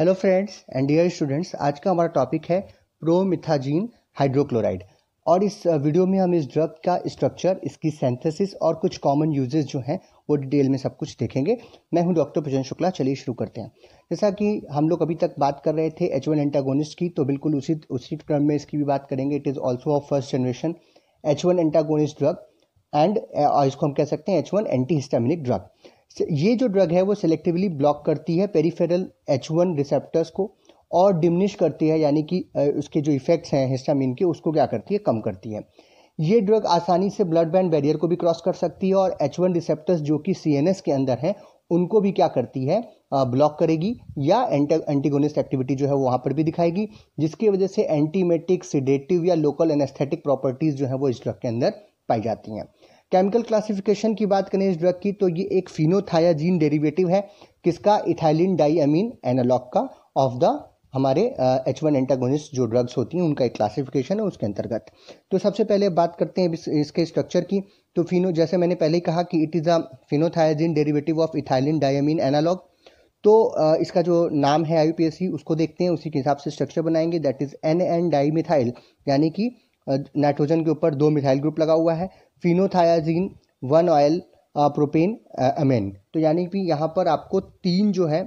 hello friends and dear students आज का हमारा टॉपिक है प्रोमिथाजीन हाइड्रोक्लोराइड और इस वीडियो में हम इस ड्रग का स्ट्रक्चर इसकी सेंथेसिस और कुछ कॉमन यूजेस जो हैं वो डिटेल में सब कुछ देखेंगे मैं हूं डॉक्टर प्रजन शुक्ला चलिए शुरू करते हैं जैसा कि हम लोग अभी तक बात कर रहे थे एच वन एंटागोनिस्ट की तो बिल्कुल उसी उसी क्रम में इसकी भी बात करेंगे it is also of first generation H one antagonist drug and इसको हम कह सकते हैं H one anti histaminic drug ये जो ड्रग है वो सिलेक्टिवली ब्लॉक करती है पेरीफेरल एच वन रिसेप्टर्स को और डिमनिश करती है यानी कि उसके जो इफेक्ट्स हैं हिस्टामिन के उसको क्या करती है कम करती है ये ड्रग आसानी से ब्लड बैंड बैरियर को भी क्रॉस कर सकती है और एच वन रिसेप्टर्स जो कि सी के अंदर हैं उनको भी क्या करती है ब्लॉक करेगी या एंटीगोनिस्ट एक्टिविटी जो है वहाँ पर भी दिखाएगी जिसकी वजह से एंटीमेटिक सिडेटिव या लोकल एनेस्थेटिक प्रॉपर्टीज़ जो है वो इस ड्रग के अंदर पाई जाती हैं केमिकल क्लासिफिकेशन की बात करें इस ड्रग की तो ये एक फिनोथायाजीन डेरिवेटिव है किसका इथाइलिन डाईअमीन एनालॉग का ऑफ द हमारे एच वन एंटागोनिस्ट जो ड्रग्स होती हैं उनका एक क्लासिफिकेशन है उसके अंतर्गत तो सबसे पहले बात करते हैं इसके स्ट्रक्चर की तो फिनो जैसे मैंने पहले ही कहा कि इट इज़ तो, a phenothiazine derivative of ethylene diamine analogue तो इसका जो नाम है आई उसको देखते हैं उसी के हिसाब से स्ट्रक्चर बनाएंगे that is N N dimethyl यानी कि नाइट्रोजन के ऊपर दो मिथाइल ग्रुप लगा हुआ है phenothiazine one yl propane amine तो यानी कि यहाँ पर आपको तीन जो है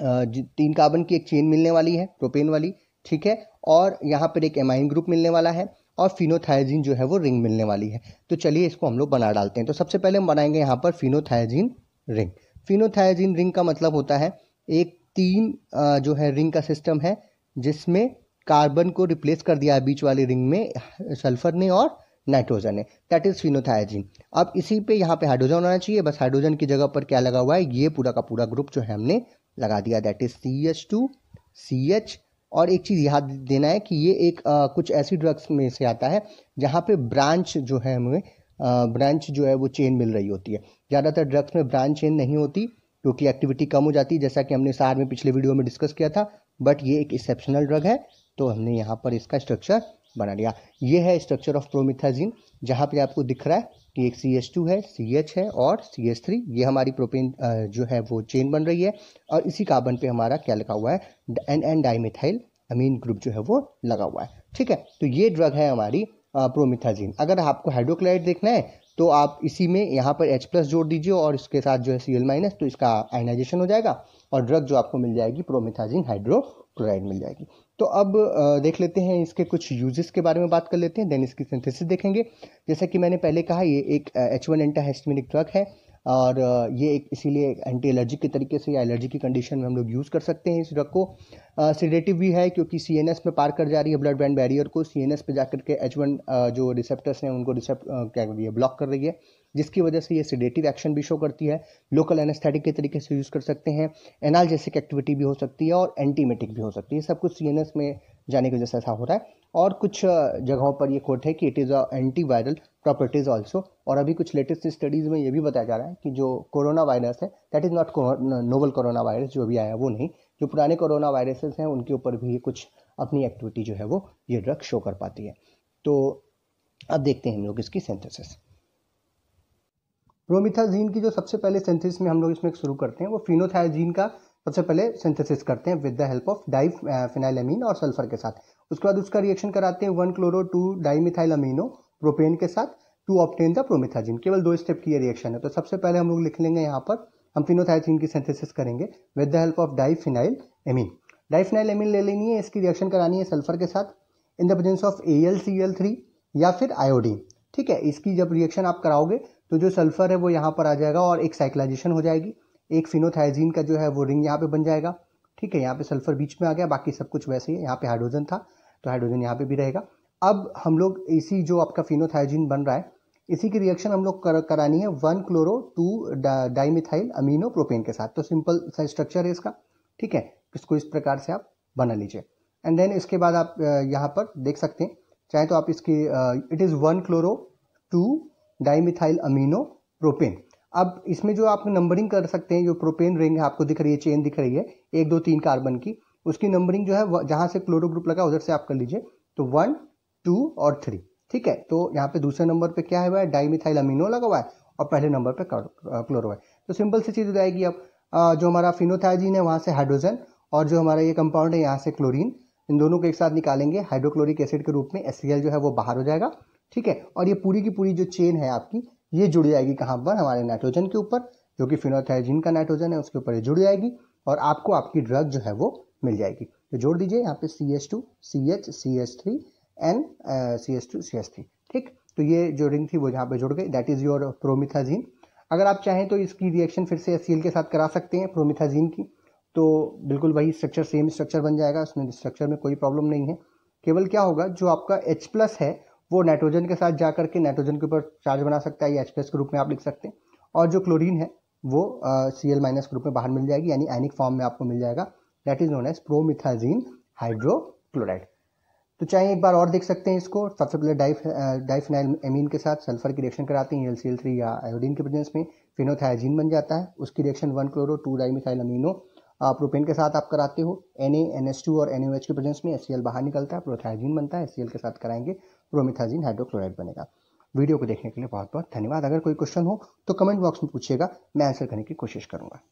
तीन कार्बन की एक चेन मिलने वाली है प्रोपेन वाली ठीक है और यहाँ पर एक एमाइन ग्रुप मिलने वाला है और फिनोथायजीन जो है वो रिंग मिलने वाली है तो चलिए इसको हम लोग बना डालते हैं तो सबसे पहले हम बनाएंगे यहाँ पर फिनोथायजीन रिंग फिनोथायजीन रिंग का मतलब होता है एक तीन जो है रिंग का सिस्टम है जिसमें कार्बन को रिप्लेस कर दिया है बीच वाले रिंग में सल्फर ने और नाइट्रोजन है दैट इज फिनोथायजिन अब इसी पे यहाँ पे हाइड्रोजन होना चाहिए बस हाइड्रोजन की जगह पर क्या लगा हुआ है ये पूरा का पूरा ग्रुप जो है हमने लगा दिया that is C H two C H और एक चीज़ याद देना है कि ये एक आ, कुछ ऐसी ड्रग्स में से आता है जहाँ पे ब्रांच जो है हमें ब्रांच जो है वो चेन मिल रही होती है ज़्यादातर ड्रग्स में ब्रांच चेन नहीं होती क्योंकि एक्टिविटी कम हो जाती है जैसा कि हमने सार में पिछले वीडियो में डिस्कस किया था बट ये एक एक्सेप्शनल ड्रग है तो हमने यहाँ पर इसका स्ट्रक्चर बना लिया ये है स्ट्रक्चर ऑफ प्रोमिथाजिन जहाँ पे आपको दिख रहा है कि एक सी एच टू है सी एच है और सी एच थ्री ये हमारी प्रोपेन जो है वो चेन बन रही है और इसी कार्बन पे हमारा क्या लगा हुआ है N N dimethyl amine group जो है वो लगा हुआ है ठीक है तो ये ड्रग है हमारी प्रोमिथाजिन अगर आपको हाइड्रोक्लाइड देखना है तो आप इसी में यहाँ पर H प्लस जोड़ दीजिए और इसके साथ जो है सी एल माइनस तो इसका आयनाइजेशन हो जाएगा और ड्रग जो आपको मिल जाएगी प्रोमिथाजिन हाइड्रोक्लोराइड मिल जाएगी तो अब देख लेते हैं इसके कुछ यूजेस के बारे में बात कर लेते हैं देन इसकी सिंथेसिस देखेंगे जैसा कि मैंने पहले कहा ये एक H one antihistaminic drug है और ये एक इसीलिए एंटी एलर्जिक के तरीके से या एलर्जी की कंडीशन में हम लोग यूज़ कर सकते हैं इस ड्रग को सीडेटिव भी है क्योंकि सी में पार कर जा रही है ब्लड बैंड बैरियर को सी एन पे जाकर के एच वन जो रिसेप्टर्स हैं उनको रिसेप्ट क्या कर रही है ब्लॉक कर रही है जिसकी वजह से ये सीडेटिव एक्शन भी शो करती है लोकल एनेस्थेटिक के तरीके से यूज़ कर सकते हैं एनाल एक्टिविटी भी हो सकती है और एंटीमेटिक भी हो सकती है सब कुछ सी में जाने की वजह से ऐसा हो रहा है और कुछ जगहों पर ये कोट है कि it is a anti viral properties also और अभी कुछ लेटेस्ट स्टडीज़ में ये भी बताया जा रहा है कि जो कोरोना वायरस है that is not novel corona virus जो अभी आया वो नहीं जो पुराने कोरोना वायरसेस हैं उनके ऊपर भी कुछ अपनी एक्टिविटी जो है वो ये ड्रग शो कर पाती है तो अब देखते हैं हम लोग इसकी सेंथेसिस प्रोमिथाजीन की जो सबसे पहले सेंथिस में हम लोग इसमें शुरू करते हैं वो फिनोथाइजीन का सबसे पहले सिंथेसिस करते हैं with the help of diphenylamine और सल्फर के साथ उसके बाद उसका रिएक्शन कराते हैं one chloro two dimethyl amino propane के साथ टू ऑप्टेन द प्रोमिथाजिन केवल दो स्टेप की ये रिएक्शन है तो सबसे पहले हम लोग लिख लेंगे यहाँ पर हम फिनोथाइथिन की सिंथेसिस करेंगे with the help of diphenyl amine phenyl amine ले लेनी है इसकी रिएक्शन करानी है सल्फर के साथ in the presence of A L C L three या फिर आयोडीन ठीक है इसकी जब रिएक्शन आप कराओगे तो जो सल्फर है वो यहाँ पर आ जाएगा और एक साइक्लाइजेशन हो जाएगी एक फिनोथाइजीन का जो है वो रिंग यहाँ पे बन जाएगा ठीक है यहाँ पे सल्फर बीच में आ गया बाकी सब कुछ वैसे ही यहाँ पे हाइड्रोजन था तो हाइड्रोजन यहाँ पे भी रहेगा अब हम लोग इसी जो आपका फिनोथाइजीन बन रहा है इसी की रिएक्शन हम लोग कर, करानी है one chloro two dimethyl amino propane के साथ तो सिंपल सा स्ट्रक्चर है इसका ठीक है इसको इस प्रकार से आप बना लीजिए एंड देन इसके बाद आप यहाँ पर देख सकते हैं चाहे तो आप इसकी it is one chloro two dimethyl amino propane अब इसमें जो आप नंबरिंग कर सकते हैं जो प्रोपेन रिंग है आपको दिख रही है चेन दिख रही है एक दो तीन कार्बन की उसकी नंबरिंग जो है जहाँ से क्लोरो ग्रुप लगा उधर से आप कर लीजिए तो वन टू और थ्री ठीक है तो यहाँ पे दूसरे नंबर पे क्या हुआ है डाइमिथाइल अमीनो लगा हुआ है और पहले नंबर पे क्लोरो है तो सिंपल सी चीज़ हो जाएगी अब जो हमारा फिनोथाइजीन है वहाँ से हाइड्रोजन और जो हमारा ये कंपाउंड है यहाँ से क्लोरीन इन दोनों को एक साथ निकालेंगे हाइड्रोक्लोरिक एसिड के रूप में एस जो है वो बाहर हो जाएगा ठीक है और ये पूरी की पूरी जो चेन है आपकी ये जुड़ जाएगी कहाँ पर हमारे नाइट्रोजन के ऊपर जो कि फिनोथाइजिन का नाइट्रोजन है उसके ऊपर ये जुड़ जाएगी और आपको आपकी ड्रग जो है वो मिल जाएगी तो जोड़ दीजिए यहाँ पे C S two C H C S three N C S two C S three ठीक तो ये जो रिंग थी वो यहाँ पे जुड़ गई दैट इज़ योर प्रोमिथाजीन अगर आप चाहें तो इसकी रिएक्शन फिर से एस के साथ करा सकते हैं प्रोमिथाजीन की तो बिल्कुल वही स्ट्रक्चर सेम स्ट्रक्चर बन जाएगा उसमें स्ट्रक्चर में कोई प्रॉब्लम नहीं है केवल क्या होगा जो आपका एच प्लस है वो नाइट्रोजन के साथ जा करके नाइट्रोजन के ऊपर चार्ज बना सकता है या एच के रूप में आप लिख सकते हैं और जो क्लोरीन है वो सी एल माइनस के रूप में बाहर मिल जाएगी यानी एनिक फॉर्म में आपको मिल जाएगा that is known as promethazine hydrochloride तो चाहे एक बार और देख सकते हैं इसको सबसे पहले डाइफ डाइफनाइल एमीन के साथ सल्फर की रिएक्शन कराते हैं एल सी एल थ्री या आयोडीन के प्रेजेंस में फिनोथाइजीन बन जाता है उसकी reaction one chloro two dimethyl amino propane के साथ आप कराते हो एन एन एस टू और एन के प्रेजेंस में एस बाहर निकलता है प्रोथाइजिन बनता है एस के साथ कराएंगे प्रोमिथाजिन हाइड्रोक्लोराइड बनेगा वीडियो को देखने के लिए बहुत बहुत धन्यवाद अगर कोई क्वेश्चन हो तो कमेंट बॉक्स में पूछिएगा मैं आंसर करने की कोशिश करूँगा